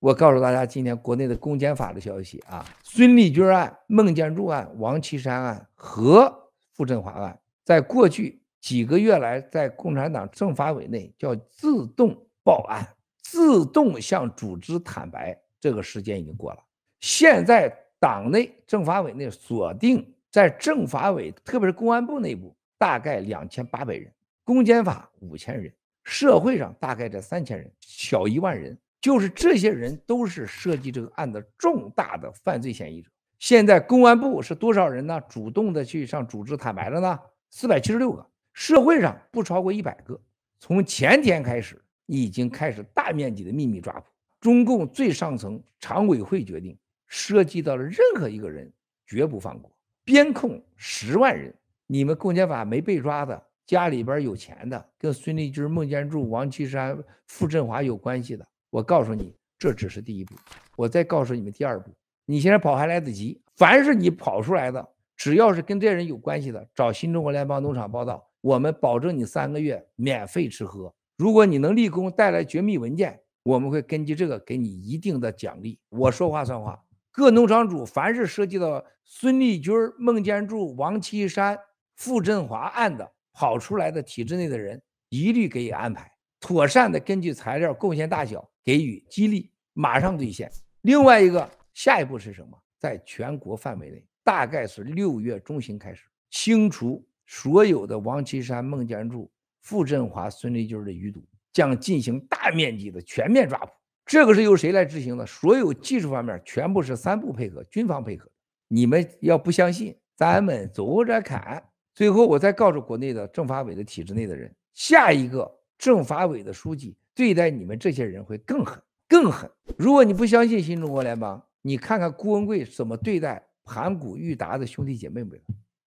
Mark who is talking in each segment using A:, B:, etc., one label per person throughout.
A: 我告诉大家，今天国内的公检法的消息啊，孙立军案、孟建柱案、王岐山案和傅振华案，在过去几个月来，在共产党政法委内叫自动报案、自动向组织坦白，这个时间已经过了。现在党内政法委内锁定在政法委，特别是公安部内部，大概两千八百人，公检法五千人，社会上大概在三千人，小一万人。就是这些人都是涉及这个案子重大的犯罪嫌疑者。现在公安部是多少人呢？主动的去上组织坦白了呢？四百七十六个，社会上不超过一百个。从前天开始，已经开始大面积的秘密抓捕。中共最上层常委会决定，涉及到了任何一个人，绝不放过。编控十万人，你们公检法没被抓的，家里边有钱的，跟孙立军、孟建柱、王岐山、傅振华有关系的。我告诉你，这只是第一步。我再告诉你们第二步。你现在跑还来得及。凡是你跑出来的，只要是跟这些人有关系的，找新中国联邦农场报道，我们保证你三个月免费吃喝。如果你能立功，带来绝密文件，我们会根据这个给你一定的奖励。我说话算话。各农场主，凡是涉及到孙立军、孟建柱、王岐山、傅振华案的跑出来的体制内的人，一律给予安排，妥善的根据材料贡献大小。给予激励，马上兑现。另外一个，下一步是什么？在全国范围内，大概是六月中旬开始清除所有的王岐山、孟建柱、傅振华、孙立军的余毒，将进行大面积的全面抓捕。这个是由谁来执行的？所有技术方面全部是三部配合，军方配合。你们要不相信，咱们走着看。最后，我再告诉国内的政法委的体制内的人，下一个政法委的书记。对待你们这些人会更狠，更狠。如果你不相信新中国联邦，你看看郭文贵怎么对待盘古玉达的兄弟姐妹们，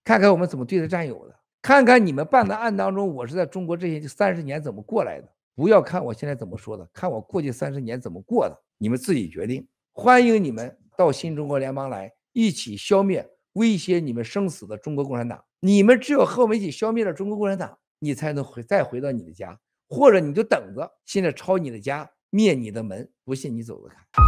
A: 看看我们怎么对待战友的，看看你们办的案当中，我是在中国这些就三十年怎么过来的。不要看我现在怎么说的，看我过去三十年怎么过的，你们自己决定。欢迎你们到新中国联邦来，一起消灭威胁你们生死的中国共产党。你们只有和我们一起消灭了中国共产党，你才能回再回到你的家。或者你就等着，现在抄你的家，灭你的门，不信你走着看。